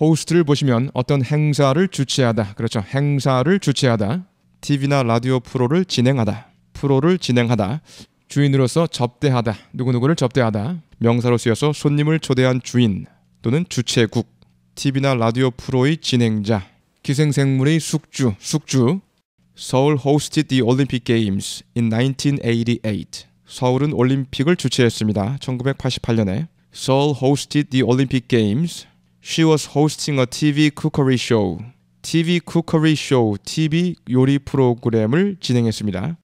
호스트를 보시면 어떤 행사를 주최하다. 그렇죠. 행사를 주최하다. TV나 라디오 프로를 진행하다. 프로를 진행하다. 주인으로서 접대하다. 누구누구를 접대하다. 명사로 쓰여서 손님을 초대한 주인 또는 주최국. TV나 라디오 프로의 진행자. 기생생물의 숙주, 숙주. 서울 hosted the Olympic Games in 1988. 서울은 올림픽을 주최했습니다. 1988년에. Seoul hosted the Olympic Games She was hosting a TV cookery show. TV cookery show, TV 요리 프로그램을 진행했습니다.